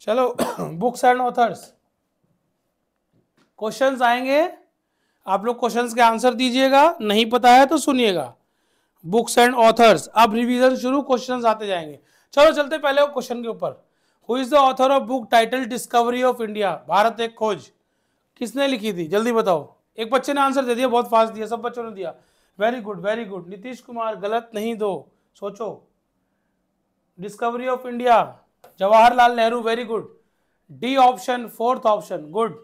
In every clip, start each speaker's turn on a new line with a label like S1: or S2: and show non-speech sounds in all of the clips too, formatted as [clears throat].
S1: चलो books and authors questions आएंगे आप लोग क्वेश्चंस के आंसर दीजिएगा नहीं पता है तो सुनिएगा बुक्स एंड ऑथर्स अब रिवीजन शुरू क्वेश्चंस आते जाएंगे चलो चलते पहले क्वेश्चन के ऊपर who is the author of book title discovery of India भारत एक खोज किसने लिखी थी जल्दी बताओ एक बच्चे ने आंसर दे दिया बहुत फास्ट दिया सब बच्चों ने दिया very good very good Nitish Kumar गलत नहीं दो सोचो discovery of India Jawaharlal Nehru very good D option fourth option good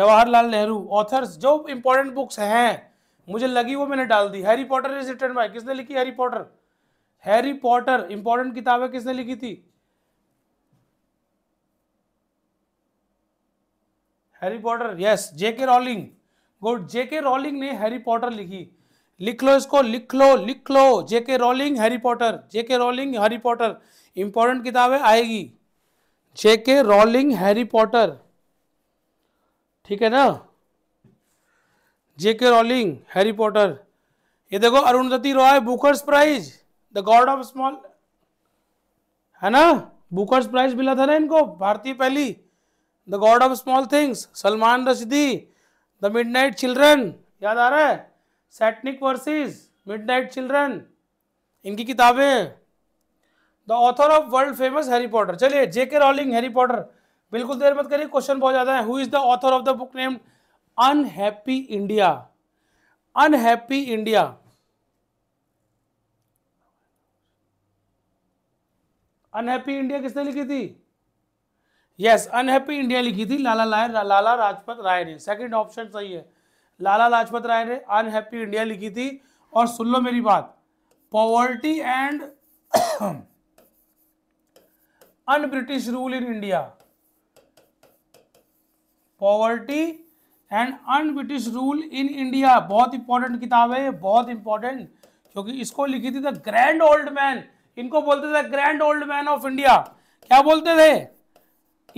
S1: Jawaharlal Nehru authors जो इंपॉर्टेंट बुक्स हैं मुझे लगी वो मैंने डाल दी Harry Potter is written by किसने लिखी Harry Potter Harry Potter important किताबें किसने लिखी थी Harry Potter yes J K Rowling good J K Rowling ने हैरी पॉटर लिखी लिख लो इसको लिख लो लिख लो J K Rowling Harry Potter J K Rowling Harry Potter important किताब है आएगी जे के रॉलिंग हैरी पॉटर ठीक है ना जे के रॉलिंग हैरी पॉटर ये देखो Arundhati Roy bookers prize the god of small है ना बुकर्स प्राइज मिला था ना इनको भारतीय पहली the god of small things Salman Rushdie the night children याद आ रहा है सैटनिक वर्सेस नाइट चिल्ड्रन इनकी किताबें the author of world famous Harry Potter चलिए जेके रॉलिंग हैरी पॉटर बिल्कुल देर मत करिए क्वेश्चन बहुत ज्यादा है who is the author of the book named unhappy India unhappy India unhappy India किसने लिखी थी यस अनहैप्पी इंडिया लिखी थी लाला लाय लाला लाजपत राय ने सेकंड ऑप्शन सही है लाला लाजपत राय ने अनहैप्पी इंडिया लिखी थी और सुन लो मेरी बात poverty and un British rule in India poverty and un British rule in India बहुत इंपॉर्टेंट किताब है बहुत इंपॉर्टेंट क्योंकि इसको लिखी थी द ग्रैंड ओल्ड मैन इनको बोलते थे grand old man of India क्या बोलते थे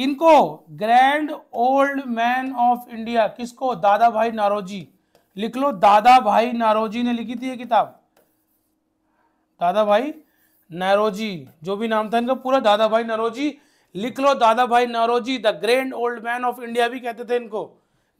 S1: इनको grand old man of India किसको दादा भाई नारोजी लिख लो दादा भाई नारोजी ने लिखी थी ये किताब दादा भाई नरोजी जो भी नाम था इनका पूरा दादा भाई नरोजी लिख लो Dadabhai Naoroji the grand old man of India भी कहते थे इनको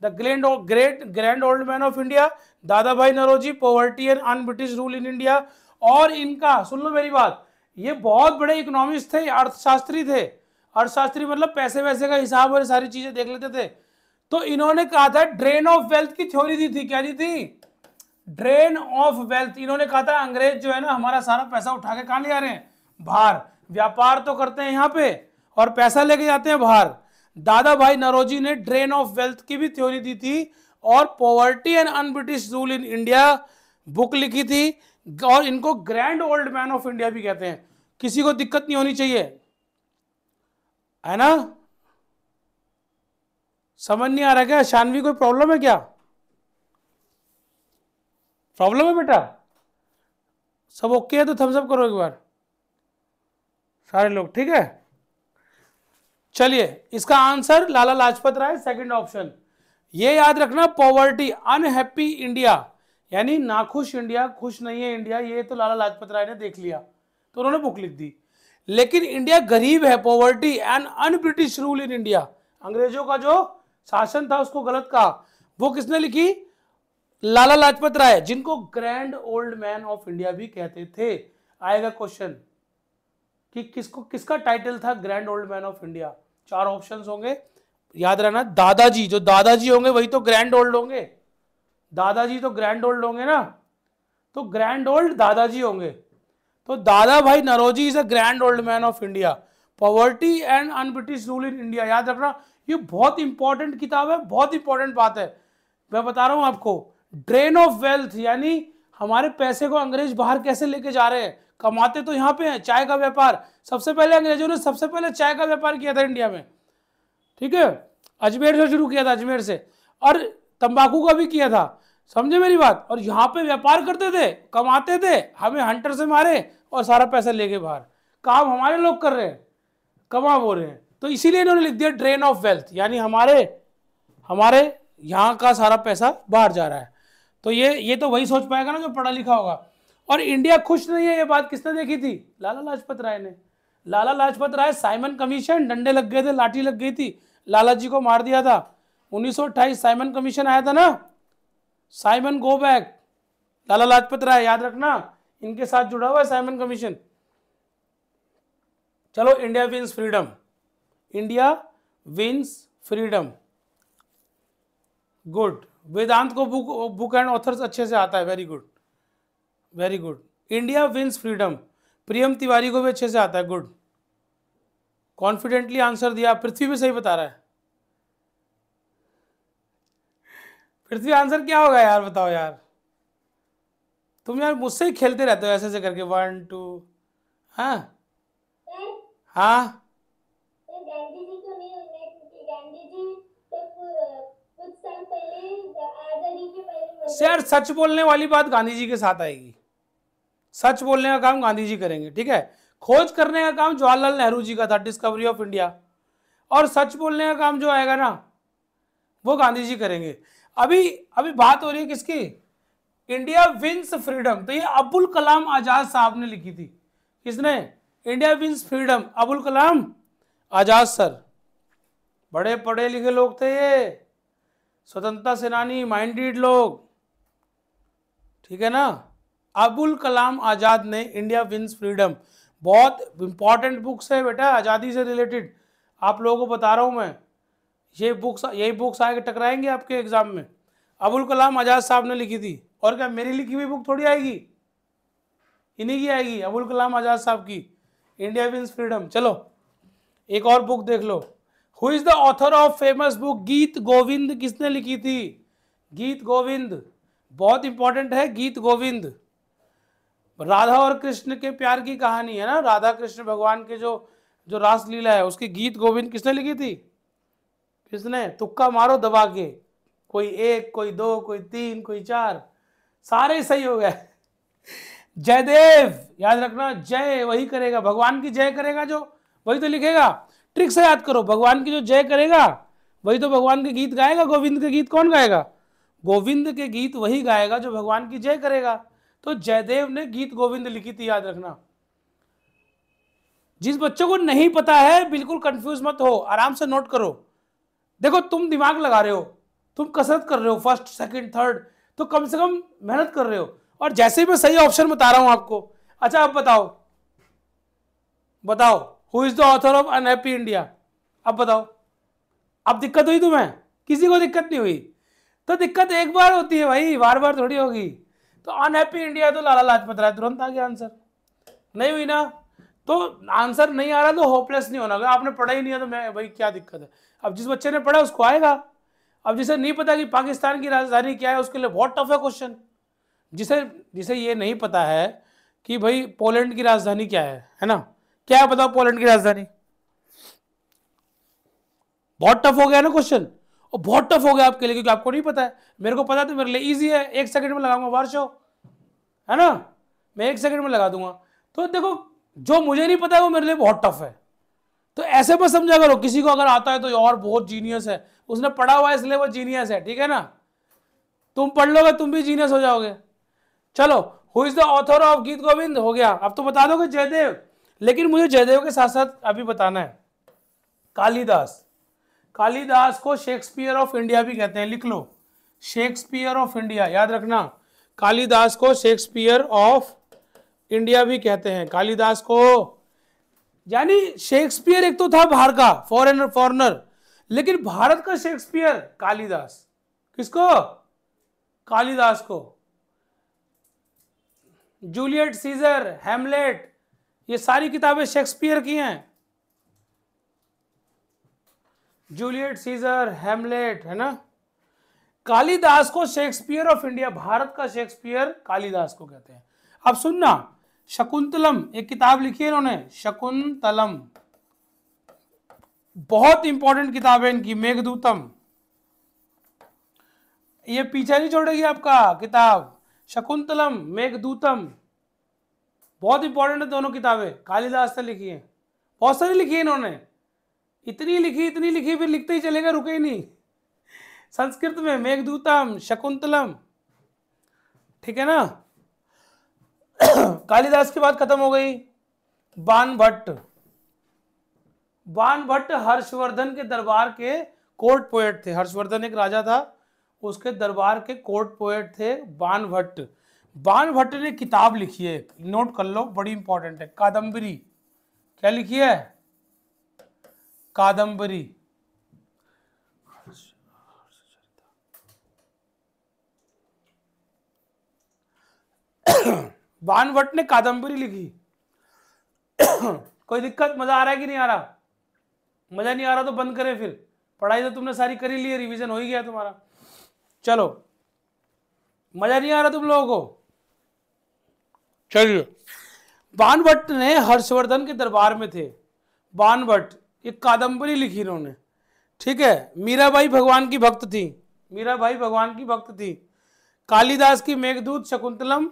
S1: the grand great grand old man of India Dadabhai Naoroji poverty and un British rule in India और इनका सुन लो मेरी बात ये बहुत बड़े इकोनॉमिस्ट थे अर्थशास्त्री थे अर्थशास्त्री मतलब पैसे वैसे का हिसाब और सारी चीजें देख लेते थे तो इन्होंने कहा था ड्रेन ऑफ वेल्थ की थ्योरी दी थी क्या दी थी ड्रेन ऑफ वेल्थ इन्होंने कहा था अंग्रेज जो है ना हमारा सारा पैसा उठा के कहा ले आ रहे हैं बाहर व्यापार तो करते हैं यहाँ पे और पैसा लेके जाते हैं बाहर दादा भाई नरोजी ने ड्रेन ऑफ वेल्थ की भी थ्योरी दी थी और poverty and un-British rule in India book लिखी थी और इनको grand old man of India भी कहते हैं किसी को दिक्कत नहीं होनी चाहिए है ना समझ नहीं आ रहा क्या शानवी कोई प्रॉब्लम है क्या प्रॉब्लम है बेटा सब ओके है तो थम्सअप करो एक बार सारे लोग ठीक है चलिए इसका answer Lala Lajpat Rai second option ये याद रखना पॉवर्टी अनहैप्पी इंडिया यानी नाखुश इंडिया खुश नहीं है इंडिया ये तो लाला लाजपत राय ने देख लिया तो उन्होंने बुक लिख दी लेकिन इंडिया गरीब है poverty and un-British rule in India अंग्रेजों का जो शासन था उसको गलत कहा वो किसने लिखी लाला लाजपत राय जिनको grand old man of India भी कहते थे आएगा क्वेश्चन कि किसको किसका टाइटल था grand old man of India चार ऑप्शन होंगे याद रहना दादाजी जो दादाजी होंगे वही तो ग्रैंड ओल्ड होंगे दादाजी तो ग्रैंड ओल्ड होंगे ना तो ग्रैंड ओल्ड दादाजी होंगे तो Dadabhai Naoroji is a grand old man of India poverty and un-British rule in India याद रखना ये बहुत इंपॉर्टेंट किताब है बहुत इंपॉर्टेंट बात है मैं बता रहा हूं आपको ड्रेन ऑफ वेल्थ यानी हमारे पैसे को अंग्रेज बाहर कैसे लेके जा रहे हैं कमाते तो यहाँ पे हैं चाय का व्यापार सबसे पहले अंग्रेजों ने सबसे पहले चाय का व्यापार किया था इंडिया में ठीक है अजमेर से शुरू किया था अजमेर से और तंबाकू का भी किया था समझे मेरी बात और यहाँ पे व्यापार करते थे कमाते थे हमें हंटर से मारे और सारा पैसा लेके बाहर काम हमारे लोग कर रहे हैं कमा बो रहे हैं तो इसीलिए इन्होंने लिख दिया ड्रेन ऑफ वेल्थ यानी हमारे हमारे यहाँ का सारा पैसा बाहर जा रहा है तो ये ये तो वही सोच पाएगा ना जो पढ़ा लिखा होगा और इंडिया खुश नहीं है ये बात किसने देखी थी लाला लाजपत राय ने लाला लाजपत राय साइमन कमीशन डंडे लग गए थे लाठी लग गई थी लाला जी को मार दिया था उन्नीस साइमन कमीशन आया था ना Simon go back Lala Lajpat Rai याद रखना इनके साथ जुड़ा हुआ है साइमन कमीशन चलो India wins freedom India wins freedom good Vedant को बुक बुक एंड ऑथर्स अच्छे से आता है very good very good India wins freedom Priyam Tiwari को भी अच्छे से आता है गुड कॉन्फिडेंटली आंसर दिया पृथ्वी भी सही बता रहा है पृथ्वी आंसर क्या होगा यार बताओ यार तुम यार मुझसे ही खेलते रहते हो ऐसे ऐसे करके वन टू हाँ हाँ सर सच बोलने वाली बात गांधी जी के साथ आएगी सच बोलने का काम गांधी जी करेंगे ठीक है खोज करने का काम जवाहरलाल नेहरू जी का था डिस्कवरी ऑफ इंडिया और सच बोलने का काम जो आएगा ना वो गांधी जी करेंगे अभी अभी बात हो रही है किसकी इंडिया विंस फ्रीडम तो ये अबुल कलाम आजाद साहब ने लिखी थी किसने India wins freedom Abul Kalam Azad sir बड़े पढ़े लिखे लोग थे ये स्वतंत्रता सेनानी माइंडेड लोग ठीक है ना अबुल कलाम आज़ाद ने इंडिया विंस फ्रीडम बहुत इंपॉर्टेंट बुक्स है बेटा आज़ादी से रिलेटेड आप लोगों को बता रहा हूँ मैं ये बुक्स यही बुक्स आगे टकराएंगे आपके एग्ज़ाम में अबुल कलाम आज़ाद साहब ने लिखी थी और क्या मेरी लिखी हुई बुक थोड़ी आएगी इन्हीं की आएगी अबुल कलाम आज़ाद साहब की इंडिया विंस फ्रीडम चलो एक और बुक देख लो who is the author of famous book Geet Govind किसने लिखी थी गीत गोविंद बहुत इंपॉर्टेंट है गीत गोविंद राधा और कृष्ण के प्यार की कहानी है ना राधा कृष्ण भगवान के जो जो रासलीला है उसकी गीत गोविंद किसने लिखी थी किसने तुक्का मारो दबा के कोई एक कोई दो कोई तीन कोई चार सारे सही हो गए जयदेव याद रखना जय वही करेगा भगवान की जय करेगा जो वही तो लिखेगा ट्रिक से याद करो भगवान की जो जय करेगा वही तो भगवान के गीत गाएगा गोविंद के गीत कौन गाएगा गोविंद के गीत वही गाएगा जो भगवान की जय करेगा तो जयदेव ने गीत गोविंद लिखी थी याद रखना जिस बच्चों को नहीं पता है बिल्कुल कंफ्यूज मत हो आराम से नोट करो देखो तुम दिमाग लगा रहे हो तुम कसरत कर रहे हो फर्स्ट सेकंड थर्ड तो कम से कम मेहनत कर रहे हो और जैसे मैं सही ऑप्शन बता रहा हूं आपको अच्छा अब आप बताओ बताओ who is the author of unhappy India अब बताओ अब दिक्कत हुई तुम्हें किसी को दिक्कत नहीं हुई तो दिक्कत एक बार होती है भाई बार बार थोड़ी होगी तो अनहैप्पी इंडिया तो लाला लाजपत राय तुरंत आ गया आंसर नहीं हुई ना तो आंसर नहीं आ रहा तो होपलेस नहीं होना अगर आपने पढ़ा ही नहीं है तो मैं भाई क्या दिक्कत है अब जिस बच्चे ने पढ़ा उसको आएगा अब जिसे नहीं पता कि पाकिस्तान की राजधानी क्या है उसके लिए बहुत टफ है क्वेश्चन जिसे जिसे ये नहीं पता है कि भाई पोलैंड की राजधानी क्या है है ना क्या बताओ पोलैंड की राजधानी बहुत टफ हो गया ना क्वेश्चन और बहुत टफ हो गया आपके लिए क्योंकि आपको नहीं पता है मेरे को पता तो मेरे लिए ईजी है एक सेकेंड में लगाऊंगा वर्षो है ना मैं एक सेकंड में लगा दूंगा तो देखो जो मुझे नहीं पता है वो मेरे लिए बहुत टफ है तो ऐसे में समझा करो किसी को अगर आता है तो और बहुत जीनियस है उसने पढ़ा हुआ है इसलिए वो जीनियस है ठीक है ना तुम पढ़ लोगे तुम भी जीनियस हो जाओगे चलो who is the author of Geet Govind हो गया अब तो बता दोगे जयदेव लेकिन मुझे जयदेव के साथ साथ अभी बताना है कालिदास कालिदास को शेक्सपियर ऑफ इंडिया भी कहते हैं लिख लो शेक्सपियर ऑफ इंडिया याद रखना कालिदास को शेक्सपियर ऑफ इंडिया भी कहते हैं कालिदास को यानी शेक्सपियर एक तो था बाहर का फॉरेनर फॉरनर लेकिन भारत का शेक्सपियर कालिदास किसको कालिदास को जूलियट सीजर हेमलेट ये सारी किताबें शेक्सपियर की हैं जूलियट सीजर हेमलेट है ना कालिदास को शेक्सपियर ऑफ इंडिया भारत का शेक्सपियर कालिदास को कहते हैं अब सुनना शकुंतलम एक किताब लिखी है इन्होंने शकुंतलम बहुत इंपॉर्टेंट किताब है इनकी मेघदूतम ये पीछे नहीं छोड़ेगी आपका किताब शकुंतलम मेघदूतम बहुत इंपॉर्टेंट है दोनों किताबें कालिदास से लिखी है बहुत सारी लिखी है इन्होंने इतनी लिखी इतनी लिखी फिर लिखते ही चलेगा रुके ही नहीं संस्कृत में मेघदूतम शकुंतलम ठीक है ना [clears throat] कालिदास की बात खत्म हो गई बान भट्ट बान भट्ट हर्षवर्धन के दरबार के कोर्ट पोएट थे हर्षवर्धन एक राजा था उसके दरबार के कोर्ट पोएट थे बान भट्ट बान भट्ट ने किताब लिखी है नोट कर लो बड़ी इंपॉर्टेंट है कादम्बरी क्या लिखी है कादंबरी बानवट ने कादंबरी लिखी कोई दिक्कत मजा आ रहा है कि नहीं आ रहा मजा नहीं आ रहा तो बंद करे फिर पढ़ाई तो तुमने सारी करी ली है रिविजन हो ही गया तुम्हारा चलो मजा नहीं आ रहा तुम लोगों को चलिए बानभट्ट ने हर्षवर्धन के दरबार में थे बानभट्ट ये कादम्बरी लिखी इन्होंने ठीक है मीराबाई भगवान की भक्त थी मीराबाई भगवान की भक्त थी कालिदास की मेघदूत शकुंतलम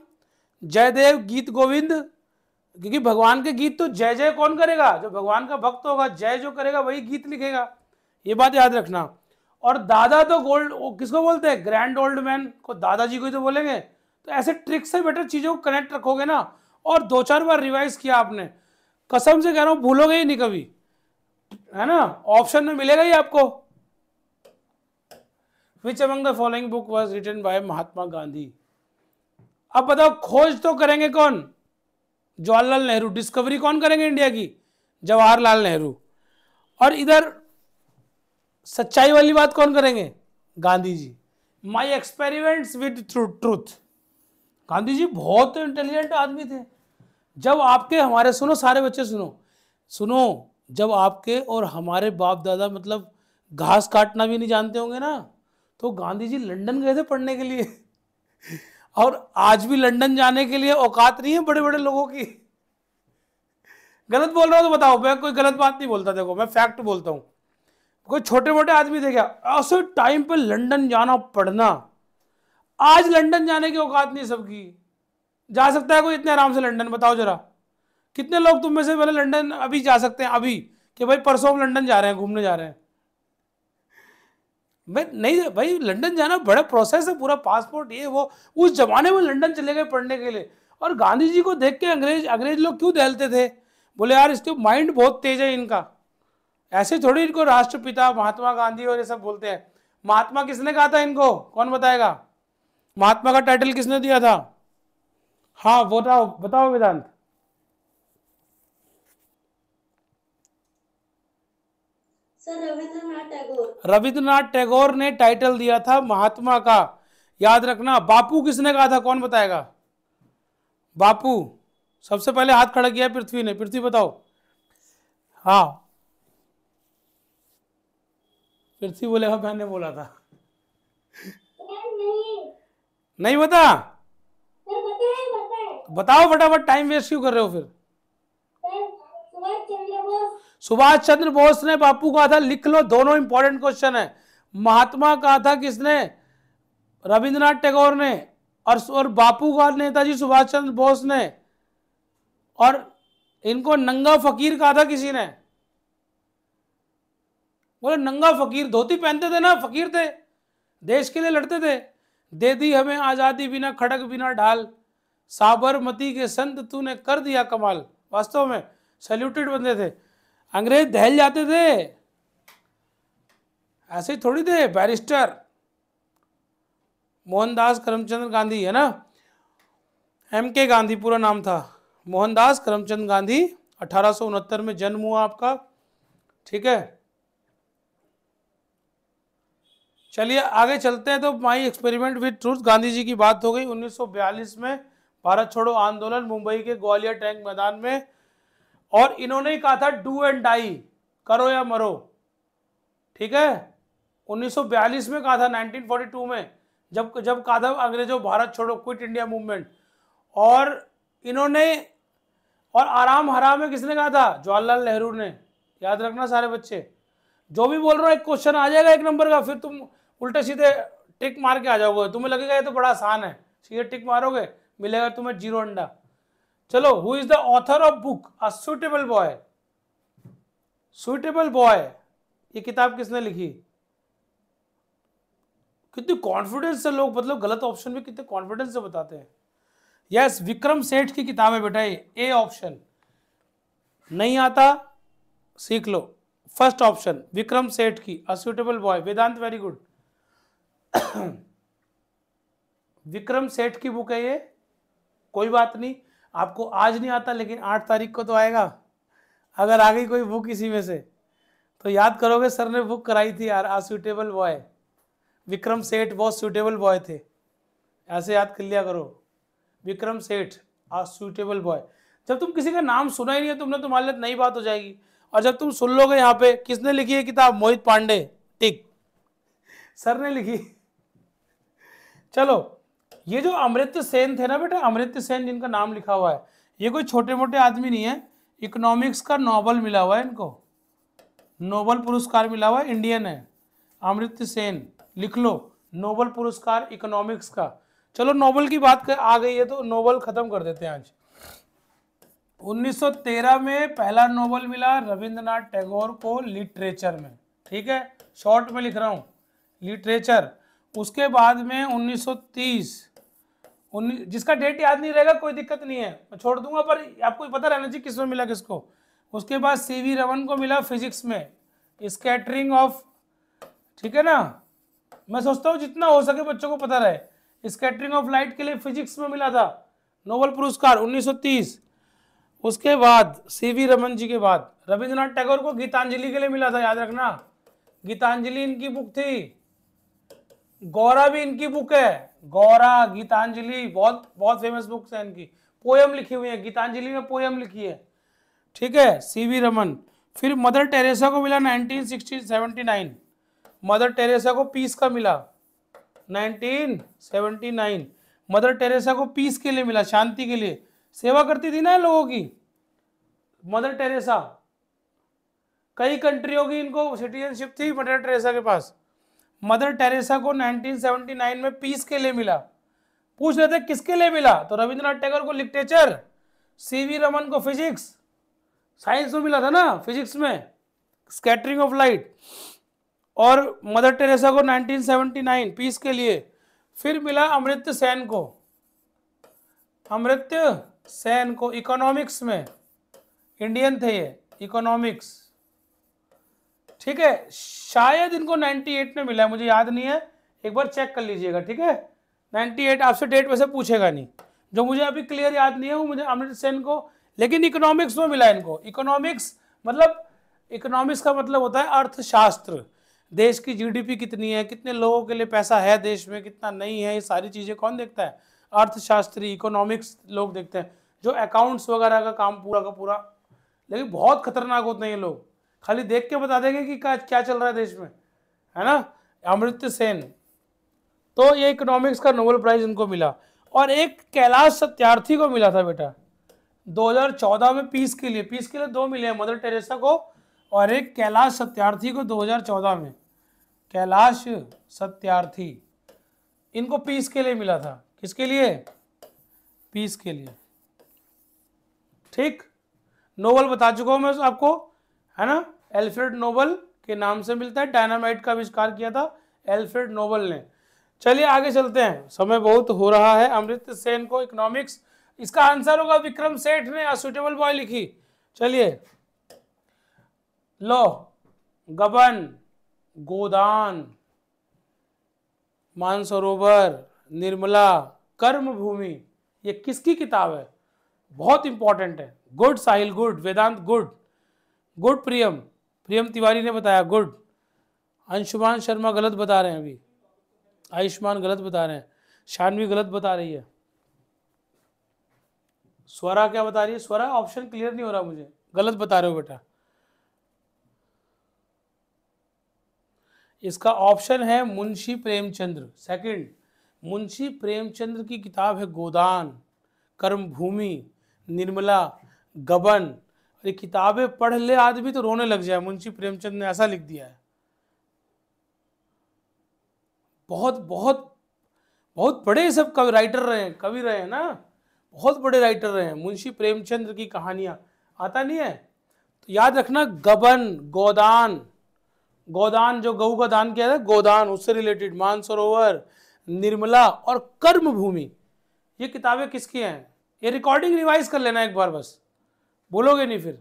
S1: जयदेव गीत गोविंद क्योंकि भगवान के गीत तो जय जय कौन करेगा जो भगवान का भक्त होगा जय जो करेगा वही गीत लिखेगा ये बात याद रखना और दादा तो गोल्ड किसको बोलते हैं ग्रैंड ओल्ड मैन को दादाजी को ही तो बोलेंगे तो ऐसे ट्रिक से बेटर चीज़ों को कनेक्ट रखोगे ना और दो चार बार रिवाइज किया आपने कसम से कह रहा हूँ भूलोगे ही नहीं कभी है ना ऑप्शन में मिलेगा ही आपको which among the following book was written by Mahatma Gandhi अब बताओ खोज तो करेंगे कौन जवाहरलाल नेहरू डिस्कवरी कौन करेंगे इंडिया की जवाहरलाल नेहरू और इधर सच्चाई वाली बात कौन करेंगे Gandhi ji my experiments with truth Gandhi ji बहुत इंटेलिजेंट आदमी थे जब आपके हमारे सुनो सारे बच्चे सुनो सुनो जब आपके और हमारे बाप दादा मतलब घास काटना भी नहीं जानते होंगे ना तो गांधी जी लंदन गए थे पढ़ने के लिए [laughs] और आज भी लंदन जाने के लिए औकात नहीं है बड़े बड़े लोगों की गलत बोल रहा हूँ तो बताओ मैं कोई गलत बात नहीं बोलता देखो मैं फैक्ट बोलता हूँ कोई छोटे मोटे आदमी थे क्या ऐसे टाइम पर लंदन जाना पढ़ना आज लंदन जाने की औकात नहीं सबकी जा सकता है कोई इतने आराम से लंदन बताओ जरा कितने लोग तुम में से पहले लंदन अभी जा सकते हैं अभी कि भाई परसों हम लंदन जा रहे हैं घूमने जा रहे हैं मैं नहीं भाई लंदन जाना बड़ा प्रोसेस है पूरा पासपोर्ट ये वो उस जमाने में लंदन चले गए पढ़ने के लिए और गांधी जी को देख के अंग्रेज अंग्रेज लोग क्यों दहलते थे बोले यार इसके माइंड बहुत तेज है इनका ऐसे थोड़ी इनको राष्ट्रपिता महात्मा गांधी और ये सब बोलते हैं महात्मा किसने कहा था इनको कौन बताएगा महात्मा का टाइटल किसने दिया था हाँ वो बताओ वेदांत सर रविंद्रनाथ टैगोर ने टाइटल दिया था महात्मा का याद रखना बापू किसने कहा था कौन बताएगा बापू सबसे पहले हाथ खड़ा किया पृथ्वी ने पृथ्वी बताओ हाँ पृथ्वी बोले हाँ मैंने बोला था नहीं, नहीं बता बताओ फटाफट टाइम वेस्ट क्यों कर रहे हो फिर सुभाष चंद्र बोस ने बापू कहा था लिख लो दोनों इंपॉर्टेंट क्वेश्चन है महात्मा कहा था किसने रविंद्रनाथ टैगोर ने और और बापू का नेताजी सुभाष चंद्र बोस ने और इनको नंगा फकीर कहा था किसी ने बोले नंगा फकीर धोती पहनते थे ना फकीर थे देश के लिए लड़ते थे दे दी हमें आज़ादी बिना खड़क बिना ढाल साबरमती के संत तूने कर दिया कमाल वास्तव में सैल्यूटेड बंदे थे अंग्रेज दहल जाते थे ऐसे ही थोड़ी थे बैरिस्टर मोहनदास करमचंद गांधी है ना एम के गांधी पूरा नाम था मोहनदास करमचंद गांधी अठारह में जन्म हुआ आपका ठीक है चलिए आगे चलते हैं तो my experiment with truth Gandhi ji की बात हो गई 1942 में भारत छोड़ो आंदोलन मुंबई के ग्वालियर टैंक मैदान में और इन्होंने ही कहा था डू एंड डाई करो या मरो ठीक है 1942 में कहा था 1942 में जब जब कहा था अंग्रेजों भारत छोड़ो क्विट इंडिया मूवमेंट और इन्होंने और आराम हरा में किसने कहा था जवाहरलाल नेहरू ने याद रखना सारे बच्चे जो भी बोल रहा हूँ एक क्वेश्चन आ जाएगा एक नंबर का फिर तुम उल्टे सीधे टिक मार के आ जाओगे तुम्हें लगेगा ये तो बड़ा आसान है सीधे टिक मारोगे मिलेगा तुम्हें जीरो अंडा चलो who is the author of book a suitable boy suitable boy ये किताब किसने लिखी कितने कॉन्फिडेंस से लोग मतलब गलत ऑप्शन में कितने कॉन्फिडेंस से बताते हैं यस yes, विक्रम सेठ की किताब है बेटा ये ए ऑप्शन नहीं आता सीख लो फर्स्ट ऑप्शन विक्रम सेठ की a suitable boy Vedant very good [clears throat] Vikram Seth की बुक है ये कोई बात नहीं आपको आज नहीं आता लेकिन आठ तारीख को तो आएगा अगर आ गई कोई बुक इसी में से तो याद करोगे सर ने बुक कराई थी यार सुटेबल बॉय विक्रम सेठ बहुत सुटेबल बॉय थे ऐसे याद कर लिया करो विक्रम सेठ आ बॉय जब तुम किसी का नाम सुना ही नहीं है तुमने तुम्हारे तो लिए नई बात हो जाएगी और जब तुम सुन लोगे यहाँ पे किसने लिखी है किताब मोहित पांडे टिक सर ने लिखी चलो ये जो अमृत सेन थे ना बेटा अमृत सेन जिनका नाम लिखा हुआ है ये कोई छोटे मोटे आदमी नहीं है इकोनॉमिक्स का नोबल मिला हुआ है इनको नोबल पुरस्कार मिला हुआ है इंडियन है अमृत सेन लिख लो नोबल पुरस्कार इकोनॉमिक्स का चलो नोबल की बात कर आ गई है तो नोबल खत्म कर देते हैं आज 1913 में पहला नोबल मिला रविंद्रनाथ टैगोर को लिटरेचर में ठीक है शॉर्ट में लिख रहा हूँ लिटरेचर उसके बाद में 1930 उन्नीस जिसका डेट याद नहीं रहेगा कोई दिक्कत नहीं है मैं छोड़ दूंगा पर आपको पता रहना चाहिए किसमें मिला किसको उसके बाद सी वी रमन को मिला फिजिक्स में स्कैटरिंग ऑफ ठीक है ना मैं सोचता हूँ जितना हो सके बच्चों को पता रहे स्कैटरिंग ऑफ लाइट के लिए फिजिक्स में मिला था नोबल पुरस्कार 1930 उसके बाद सी वी रमन जी के बाद रविंद्रनाथ टैगोर को गीतांजलि के लिए मिला था याद रखना गीतांजलि इनकी बुक थी गौरा भी इनकी बुक है गौरा गीतांजलि बहुत बहुत फेमस बुक्स हैं इनकी पोयम लिखी हुई है गीतांजलि में पोयम लिखी है ठीक है सीवी रमन फिर मदर टेरेसा को मिला 1979 मदर टेरेसा को पीस का मिला 1979 मदर टेरेसा को पीस के लिए मिला शांति के लिए सेवा करती थी ना लोगों की मदर टेरेसा कई कंट्रियों की इनको सिटीजनशिप थी मदर टेरेसा के पास मदर टेरेसा को 1979 में पीस के लिए मिला पूछ लेते किसके लिए मिला तो रविंद्रनाथ टैगोर को लिटरेचर सीवी रमन को फिजिक्स साइंस में मिला था ना फिजिक्स में स्कैटरिंग ऑफ लाइट और मदर टेरेसा को 1979 पीस के लिए फिर मिला अमृत सेन को अमृत सेन को इकोनॉमिक्स में इंडियन थे ये इकोनॉमिक्स ठीक है शायद इनको 98 में मिला है मुझे याद नहीं है एक बार चेक कर लीजिएगा ठीक है 98 आपसे डेट वैसे पूछेगा नहीं जो मुझे अभी क्लियर याद नहीं है वो मुझे अमृत सेन को लेकिन इकोनॉमिक्स में मिला इनको इकोनॉमिक्स मतलब इकोनॉमिक्स का मतलब होता है अर्थशास्त्र देश की जीडीपी कितनी है कितने लोगों के लिए पैसा है देश में कितना नहीं है ये सारी चीज़ें कौन देखता है अर्थशास्त्री इकोनॉमिक्स लोग देखते हैं जो अकाउंट्स वगैरह का काम पूरा का पूरा लेकिन बहुत खतरनाक होते हैं ये लोग खाली देख के बता देंगे कि क्या चल रहा है देश में है ना अमृत सेन तो ये इकोनॉमिक्स का नोबेल प्राइज इनको मिला और एक कैलाश सत्यार्थी को मिला था बेटा 2014 में पीस के लिए पीस के लिए दो मिले हैं मदर टेरेसा को और एक कैलाश सत्यार्थी को 2014 में कैलाश सत्यार्थी इनको पीस के लिए मिला था किसके लिए पीस के लिए ठीक नोबल बता चुका हूँ मैं आपको है ना एल्फ्रेड नोबल के नाम से मिलता है डायनामाइट का आविष्कार किया था एल्फ्रेड नोबल ने चलिए आगे चलते हैं समय बहुत हो रहा है अमृत सेन को इकोनॉमिक्स इसका आंसर होगा विक्रम सेठ ने असुटेबल बॉय लिखी चलिए लो गबन गोदान मानसरोवर निर्मला कर्म भूमि ये किसकी किताब है बहुत इंपॉर्टेंट है good Sahil good Vedant good good Priyam Priyam Tiwari ने बताया गुड अंशुमान शर्मा गलत बता रहे हैं अभी आयुष्मान गलत बता रहे हैं शानवी गलत बता रही है स्वरा क्या बता रही है स्वरा ऑप्शन क्लियर नहीं हो रहा मुझे गलत बता रहे हो बेटा इसका ऑप्शन है मुंशी प्रेमचंद्र सेकंड मुंशी प्रेमचंद्र की किताब है गोदान कर्मभूमि निर्मला गबन अरे किताबें पढ़ ले आदमी तो रोने लग जाए मुंशी प्रेमचंद ने ऐसा लिख दिया है बहुत बहुत बहुत बड़े सब कवि राइटर रहे हैं कवि रहे हैं ना बहुत बड़े राइटर रहे हैं मुंशी प्रेमचंद्र की कहानियां आता नहीं है तो याद रखना गबन गोदान गोदान जो गऊ का दान किया था गोदान उससे रिलेटेड मानसरोवर निर्मला और कर्म भूमि ये किताबें किसकी हैं ये रिकॉर्डिंग रिवाइज कर लेना एक बार बस बोलोगे नहीं फिर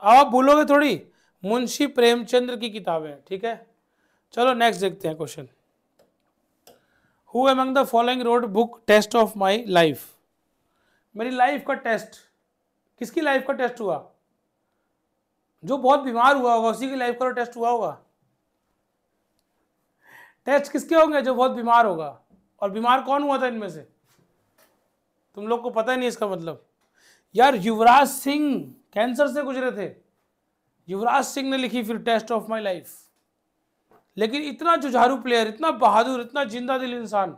S1: अब आप बोलोगे थोड़ी मुंशी प्रेमचंद्र की किताबें ठीक है चलो नेक्स्ट देखते हैं question who among the following wrote book test of my life मेरी लाइफ का टेस्ट किसकी लाइफ का टेस्ट हुआ जो बहुत बीमार हुआ होगा उसी की लाइफ का टेस्ट हुआ होगा टेस्ट किसके होंगे जो बहुत बीमार होगा और बीमार कौन हुआ था इनमें से तुम लोग को पता ही नहीं इसका मतलब यार युवराज सिंह कैंसर से गुजरे थे युवराज सिंह ने लिखी फिर टेस्ट ऑफ माई लाइफ लेकिन इतना जुझारू प्लेयर इतना बहादुर इतना जिंदा दिल इंसान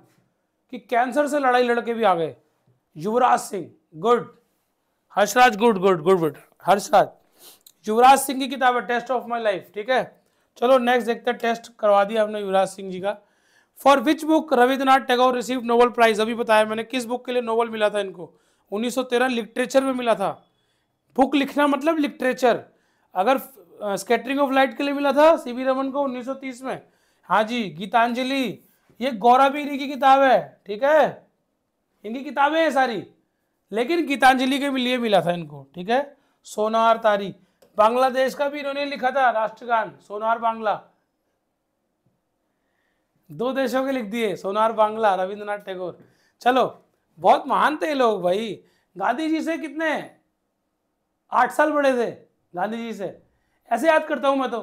S1: कि कैंसर से लड़ाई लड़के भी आ गए Yuvraj Singh good Harshraj good good good good Harshraj Yuvraj Singh की किताब है टेस्ट ऑफ माई लाइफ ठीक है चलो नेक्स्ट देखते हैं टेस्ट करवा दिया हमने युवराज सिंह जी का for which book Rabindranath Tagore receive Nobel prize अभी बताया मैंने किस बुक के लिए नोबल मिला था इनको 1913 लिटरेचर में मिला था बुक लिखना मतलब लिटरेचर अगर स्केटरिंग ऑफ लाइट के लिए मिला था सी वी रमन को 1930 में हाँ जी गीतांजलि ये गौरा भी इन्हीं की किताब है ठीक है इनकी किताबें हैं सारी लेकिन गीतांजलि के लिए मिला था इनको ठीक है सोनार तारी बांग्लादेश का भी इन्होंने लिखा था राष्ट्रगान सोनार बांग्ला दो देशों के लिख दिए सोनार बांग्ला रविंद्रनाथ टैगोर चलो बहुत महान थे लोग भाई गांधी जी से कितने आठ साल बड़े थे गांधी जी से ऐसे याद करता हूँ मैं तो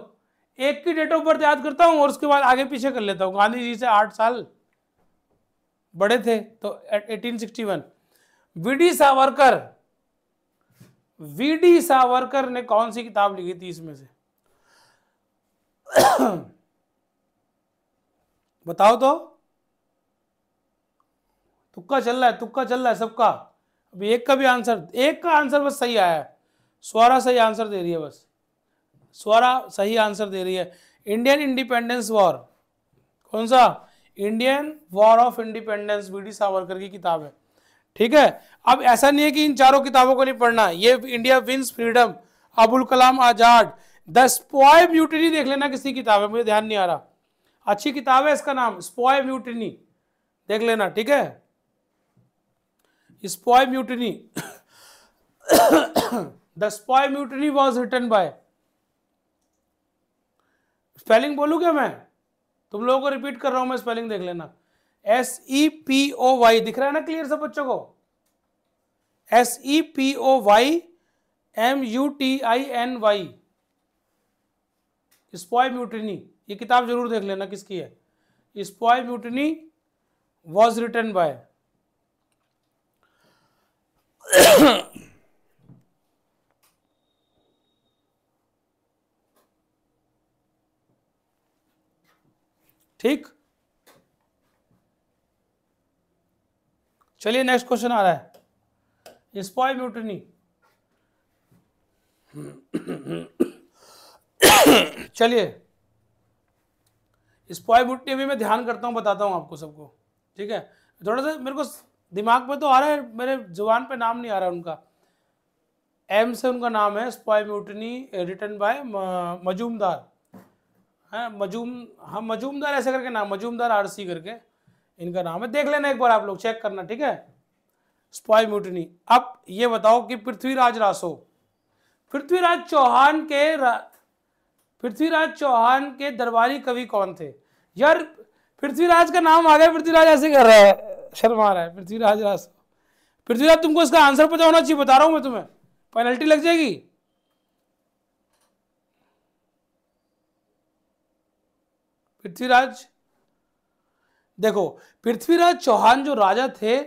S1: एक की डेट ऑफ बर्थ याद करता हूँ और उसके बाद आगे पीछे कर लेता हूँ गांधी जी से आठ साल बड़े थे तो eighteen sixty one V Savarkar V Savarkar ने कौन सी किताब लिखी थी इसमें से [coughs] बताओ तो तुक्का चल रहा है तुक्का चल रहा है सबका अभी एक का भी आंसर एक का आंसर बस सही आया है स्वरा सही आंसर दे रही है बस स्वरा सही आंसर दे रही है इंडियन इंडिपेंडेंस वॉर कौन सा Indian war of independence V D Savarkar की किताब है ठीक है अब ऐसा नहीं है कि इन चारों किताबों को नहीं पढ़ना ये India wins freedom Abul Kalam Azad the sepoy mutiny देख लेना किसी किताब है मुझे ध्यान नहीं आ रहा अच्छी किताब है इसका नाम स्पॉय म्यूटनी देख लेना ठीक है sepoy mutiny the sepoy mutiny was written by spelling बोलू क्या मैं तुम लोगों को रिपीट कर रहा हूं मैं स्पेलिंग देख लेना S E P O Y दिख रहा है ना क्लियर सब बच्चों को S E P O Y M U T I N Y sepoy mutiny ये किताब जरूर देख लेना किसकी है sepoy mutiny was written by ठीक चलिए नेक्स्ट क्वेश्चन आ रहा है स्पॉय म्यूटनी चलिए स्पॉय म्यूटनी अभी मैं ध्यान करता हूं बताता हूं आपको सबको ठीक है थोड़ा सा मेरे को दिमाग में तो आ रहा है मेरे जुबान पे नाम नहीं आ रहा उनका एम से उनका नाम है sepoy mutiny written by Majumdar है हाँ, मजूम हाँ मजूमदार ऐसे करके नाम मजूमदार आरसी करके इनका नाम है देख लेना एक बार आप लोग चेक करना ठीक है स्पॉय म्यूटनी अब ये बताओ कि पृथ्वीराज रासो पृथ्वीराज चौहान के पृथ्वीराज चौहान के दरबारी कवि कौन थे यार पृथ्वीराज का नाम आ गया पृथ्वीराज ऐसे कर रहा है शर्म आ रहा है पृथ्वीराज रास पृथ्वीराज तुमको इसका आंसर पता होना चाहिए बता रहा हूँ मैं तुम्हें पेनल्टी लग जाएगी पृथ्वीराज देखो पृथ्वीराज चौहान जो राजा थे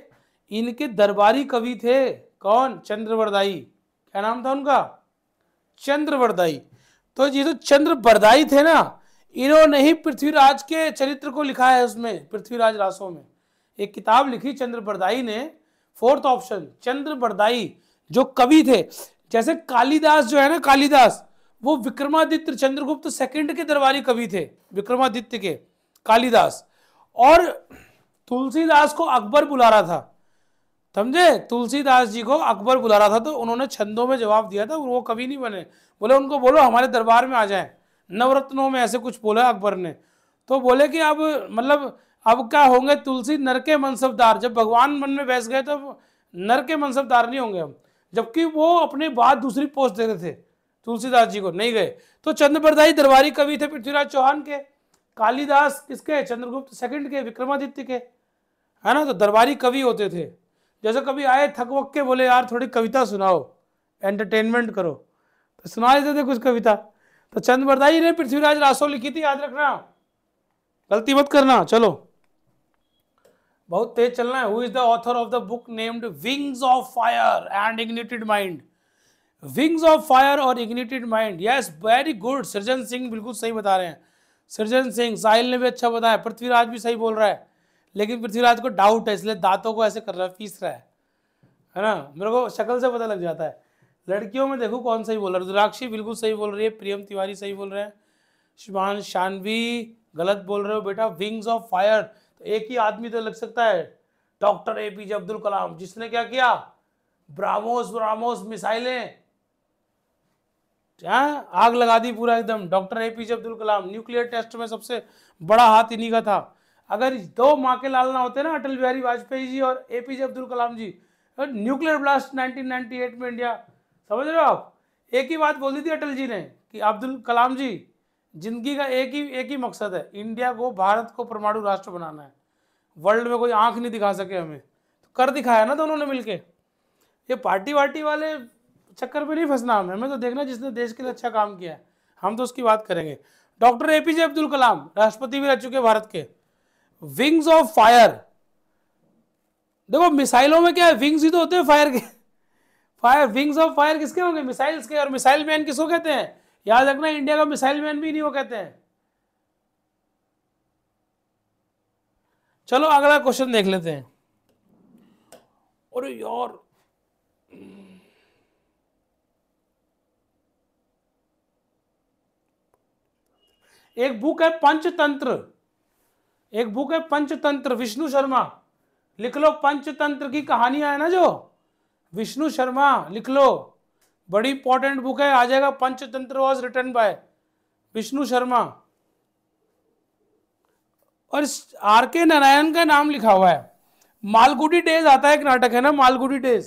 S1: इनके दरबारी कवि थे कौन चंद्रवरदाई क्या नाम था उनका चंद्रवरदाई तो ये तो चंद्रवरदाई थे ना इन्होंने ही पृथ्वीराज के चरित्र को लिखा है उसमें पृथ्वीराज रासों में एक किताब लिखी चंद्र बरदाई ने फोर्थ ऑप्शन चंद्र बरदाई जो कवि थे जैसे कालिदास जो है ना कालिदास वो विक्रमादित्य चंद्रगुप्त सेकंड के दरबारी कवि थे विक्रमादित्य के कालिदास और तुलसीदास को अकबर बुला रहा था समझे तुलसीदास जी को अकबर बुला रहा था तो उन्होंने छंदों में जवाब दिया था वो कवि नहीं बने बोले उनको बोलो हमारे दरबार में आ जाए नवरत्नों में ऐसे कुछ बोला अकबर ने तो बोले कि अब मतलब अब क्या होंगे तुलसी नर के मनसबदार जब भगवान मन में बैस गए तो नर के मनसबदार नहीं होंगे हम जबकि वो अपने बाद दूसरी पोस्ट देते थे तुलसीदास जी को नहीं गए तो चंद्रप्रदाई दरबारी कवि थे पृथ्वीराज चौहान के कालिदास किसके चंद्रगुप्त सेकंड के विक्रमादित्य के है ना तो दरबारी कवि होते थे जैसे कभी आए थक वक के बोले यार थोड़ी कविता सुनाओ एंटरटेनमेंट करो तो सुना देते थे कुछ कविता तो चंद्रप्रदाई ने पृथ्वीराज रासो लिखी थी याद रखना गलती मत करना चलो बहुत तेज चलना है who is the author of the book named wings of fire and ignited mind wings of fire और ignited mind yes very good Srijan Singh बिल्कुल सही बता रहे हैं सृजन सिंह साहिल ने भी अच्छा बताया पृथ्वीराज भी सही बोल रहा है लेकिन पृथ्वीराज को डाउट है इसलिए दांतों को ऐसे कर रहा है पीस रहा है है ना मेरे को शक्ल से पता लग जाता है लड़कियों में देखो कौन सही बोल रहा है रुद्राक्षी बिल्कुल सही बोल रही है प्रियम तिवारी सही बोल रहे हैं शुभान शानवी गलत बोल रहे हो बेटा विंग्स ऑफ फायर तो एक ही आदमी तो लग सकता है doctor A P J Abdul Kalam जिसने क्या किया ब्रामोस ब्रामोस मिसाइलें हाँ, आग लगा दी पूरा एकदम doctor A P J Abdul Kalam nuclear test में सबसे बड़ा हाथ इन्हीं का था अगर दो माँ के लाल ना होते ना अटल बिहारी वाजपेयी जी और A P J Abdul Kalam ji nuclear blast 1998 में इंडिया समझ रहे हो आप एक ही बात बोली थी अटल जी ने कि अब्दुल कलाम जी जिंदगी का एक ही एक ही मकसद है इंडिया को भारत को परमाणु राष्ट्र बनाना है वर्ल्ड में कोई आंख नहीं दिखा सके हमें तो कर दिखाया ना दोनों ने मिलके ये पार्टी वार्टी वाले चक्कर में नहीं फंसना हमें हमें तो देखना जिसने देश के लिए अच्छा काम किया है हम तो उसकी बात करेंगे doctor A P J Abdul Kalam राष्ट्रपति भी रह चुके भारत के विंग्स ऑफ फायर देखो मिसाइलों में क्या है विंग्स ही तो होते हैं फायर के फायर विंग्स ऑफ फायर किसके होंगे मिसाइल्स के और मिसाइल मैन किसको कहते हैं याद रखना इंडिया का मिसाइल मैन भी नहीं वो कहते हैं चलो अगला क्वेश्चन देख लेते हैं और यार एक बुक है पंचतंत्र एक बुक है पंचतंत्र विष्णु शर्मा लिख लो पंचतंत्र की कहानियां है ना जो विष्णु शर्मा लिख लो बड़ी इंपॉर्टेंट बुक है आ जाएगा Panchatantra was written by Vishnu Sharma और आर के नारायण का नाम लिखा हुआ है मालगुडी डेज आता है एक नाटक है ना मालगुडी डेज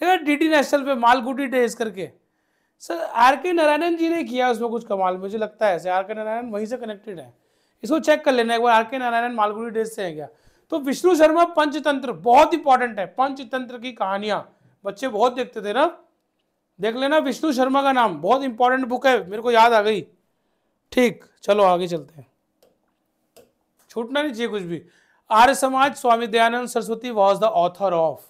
S1: देखा डी डी नेशनल पे मालगुडी डेज करके सर आर के नारायण जी ने किया उसमें कुछ कमाल मुझे लगता है आर के नारायण वहीं से कनेक्टेड है इसको चेक कर लेना एक बार are K Narayan Malgudi days से है क्या तो विष्णु शर्मा पंचतंत्र बहुत इंपॉर्टेंट है पंचतंत्र की कहानियां बच्चे बहुत देखते थे ना देख लेना विष्णु शर्मा का नाम बहुत इंपॉर्टेंट बुक है मेरे को याद आ गई ठीक चलो आगे चलते हैं छूटना नहीं चाहिए कुछ भी Arya Samaj Swami Dayanand Saraswati was the author of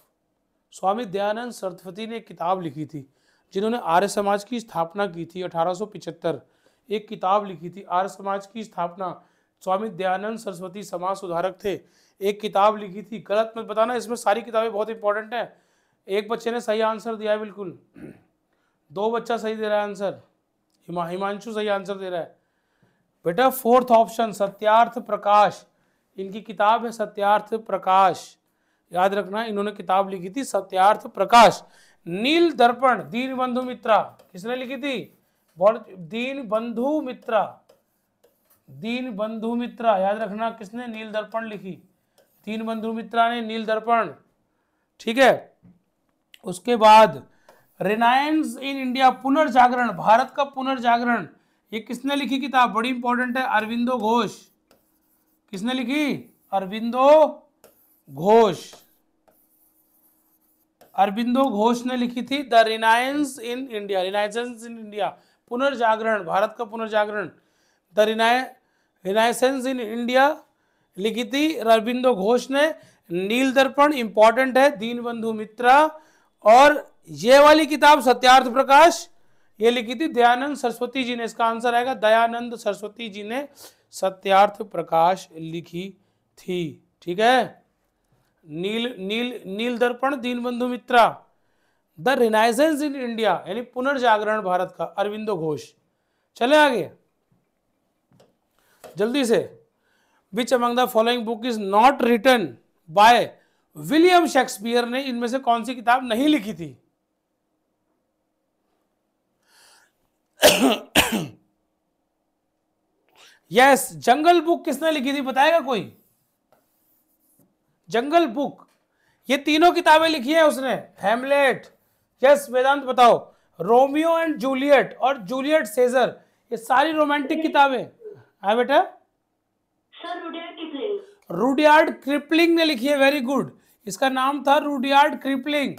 S1: Swami Dayanand Saraswati ने एक किताब लिखी थी जिन्होंने आर्य समाज की स्थापना की थी अठारह एक किताब लिखी थी आर्य समाज की स्थापना स्वामी दयानंद सरस्वती समाज सुधारक थे एक किताब लिखी थी गलत मत बताना इसमें सारी किताबें बहुत इंपॉर्टेंट हैं एक बच्चे ने सही आंसर दिया है बिल्कुल दो बच्चा सही दे रहा है आंसर हिमा हिमांशु सही आंसर दे रहा है बेटा फोर्थ ऑप्शन सत्यार्थ प्रकाश इनकी किताब है सत्यार्थ प्रकाश याद रखना इन्होंने किताब लिखी थी सत्यार्थ प्रकाश नील दर्पण दीन बंधु मित्रा किसने लिखी थी बहुत दीन बंधु मित्रा दीन बंधु मित्रा याद रखना किसने नील दर्पण लिखी दीन बंधु मित्रा ने नील दर्पण ठीक है उसके बाद रिलायंस इन इंडिया पुनर्जागरण भारत का पुनर्जागरण ये किसने लिखी किताब बड़ी इंपॉर्टेंट है अरविंदो घोष किसने लिखी अरविंदो घोष अरविंदो घोष ने लिखी थी the renaissance in India reliance in India पुनर्जागरण भारत का पुनर्जागरण द रिनाय रिनाइसेंस इन इंडिया लिखी थी अरविंदो घोष ने नील दर्पण इंपॉर्टेंट है दीनबंधु मित्रा और ये वाली किताब सत्यार्थ प्रकाश ये लिखी थी दयानंद सरस्वती जी ने इसका आंसर आएगा दयानंद सरस्वती जी ने सत्यार्थ प्रकाश लिखी थी ठीक है नील नील नील दर्पण बंधु मित्रा द रिनाइजेंस इन इंडिया यानी पुनर्जागरण भारत का अरविंदो घोष चले आगे जल्दी से which among the following book is not written by William Shakespeare ने इनमें से कौन सी किताब नहीं लिखी थी यस yes, जंगल बुक किसने लिखी थी बताएगा कोई जंगल बुक ये तीनों किताबें लिखी है उसने हेमलेट यस yes, वेदांत बताओ रोमियो एंड जूलियट और जूलियट सेजर ये सारी रोमांटिक किताबें है हाँ बेटा रुडियार्ड क्रिपलिंग ने लिखी है वेरी गुड इसका नाम था रूडियार्ड क्रिपलिंग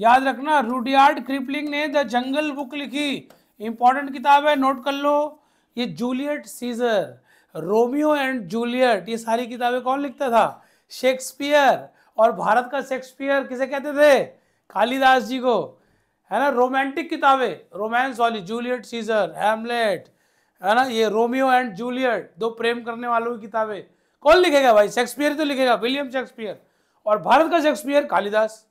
S1: याद रखना रूडियार्ड क्रिपलिंग ने द जंगल बुक लिखी इंपॉर्टेंट किताब है नोट कर लो ये Juliet Caesar Romeo and Juliet ये सारी किताबें कौन लिखता था शेक्सपियर और भारत का शेक्सपियर किसे कहते थे कालिदास जी को है ना रोमांटिक किताबें रोमांस वाली जूलियट सीजर हेमलेट है ना ये रोमियो एंड जूलियट दो प्रेम करने वालों की किताबें कौन लिखेगा भाई शेक्सपियर तो लिखेगा विलियम शेक्सपियर और भारत का शेक्सपियर कालिदास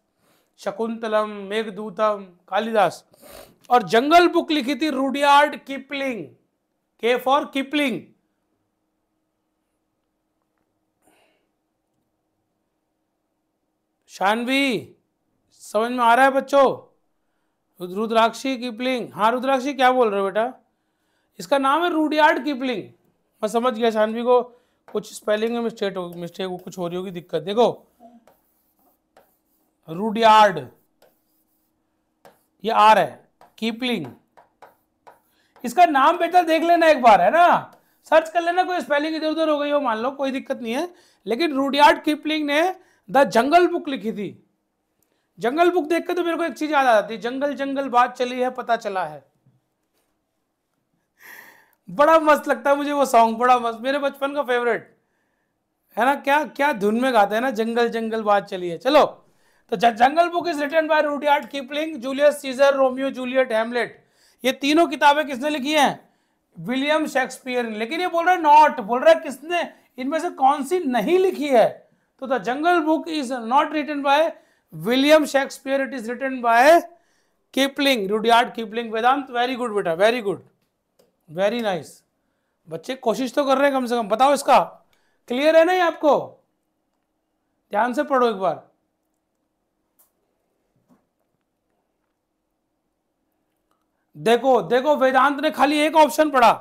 S1: शकुंतलम मेघदूतम कालिदास और जंगल बुक लिखी थी रूडियार्ड किपलिंग के फॉर किपलिंग शानवी समझ में आ रहा है बच्चों रुद्राक्षी किपलिंग हाँ रुद्राक्षी क्या बोल रहे हो बेटा इसका नाम है रूडियार्ड किपलिंग मैं समझ गया शानवी को कुछ स्पेलिंग में मिस्टेक हो मिस्टेक कुछ हो रही होगी दिक्कत देखो रूडयार्ड ये आर है कीपलिंग इसका नाम बेटा देख लेना एक बार है ना सर्च कर लेना कोई स्पेलिंग इधर उधर हो गई हो मान लो कोई दिक्कत नहीं है लेकिन रूडियार्ड कीपलिंग ने द जंगल बुक लिखी थी जंगल बुक देख के तो मेरे को एक चीज याद आ जाती जंगल जंगल बात चली है पता चला है बड़ा मस्त लगता है मुझे वो सॉन्ग बड़ा मस्त मेरे बचपन का फेवरेट है ना क्या क्या धुन में गाते हैं ना जंगल जंगल बात चली है चलो तो jungle book is written by Rudyard Kipling Julius Caesar Romeo Juliet Hamlet ये तीनों किताबें किसने लिखी हैं विलियम शेक्सपियर ने लेकिन ये बोल रहा है नॉट बोल रहा है किसने इनमें से कौन सी नहीं लिखी है तो the jungle book is not written by William Shakespeare it is written by Kipling Rudyard Kipling Vedant very good बेटा वेरी गुड वेरी नाइस बच्चे कोशिश तो कर रहे हैं कम से कम बताओ इसका क्लियर है ना ये आपको ध्यान से पढ़ो एक बार देखो देखो वेदांत ने खाली एक ऑप्शन पढ़ा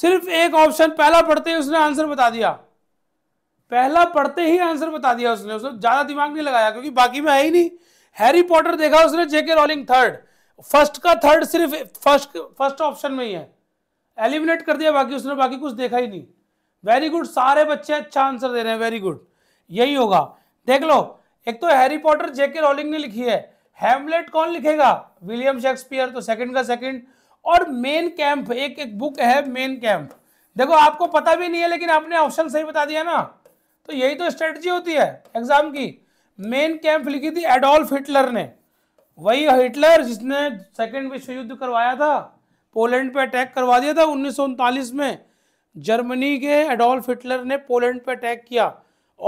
S1: सिर्फ एक ऑप्शन पहला पढ़ते ही उसने आंसर बता दिया पहला पढ़ते ही आंसर बता दिया उसने उसने ज्यादा दिमाग नहीं लगाया क्योंकि बाकी में है ही नहीं हैरी पॉटर देखा उसने जेके रॉलिंग थर्ड फर्स्ट का थर्ड सिर्फ फर्स्ट फर्स्ट ऑप्शन में ही है एलिमिनेट कर दिया बाकी उसने बाकी कुछ देखा ही नहीं वेरी गुड सारे बच्चे अच्छा आंसर दे रहे हैं वेरी गुड यही होगा देख लो एक तो हैरी पॉटर जेके रॉलिंग ने लिखी है हेमलेट कौन लिखेगा विलियम शेक्सपियर तो सेकंड का सेकंड और मेन कैंप एक एक बुक है मेन कैंप देखो आपको पता भी नहीं है लेकिन आपने ऑप्शन सही बता दिया ना तो यही तो स्ट्रेटजी होती है एग्जाम की मेन कैंप लिखी थी एडोल्फ हिटलर ने वही हिटलर जिसने सेकेंड विश्व युद्ध करवाया था पोलैंड पे अटैक करवा दिया था उन्नीस में जर्मनी के एडोल्फ हिटलर ने पोलैंड पे अटैक किया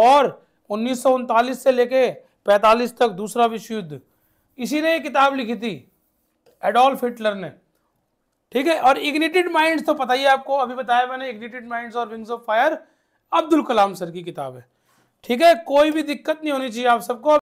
S1: और उन्नीस से लेके 45 तक दूसरा विश्व युद्ध इसी ने किताब लिखी थी एडोल्फ हिटलर ने ठीक है और इग्निटेड माइंड्स तो पता ही है आपको अभी बताया मैंने इग्निटेड माइंड्स और wings of fire Abdul Kalam sir की किताब है ठीक है कोई भी दिक्कत नहीं होनी चाहिए आप सबको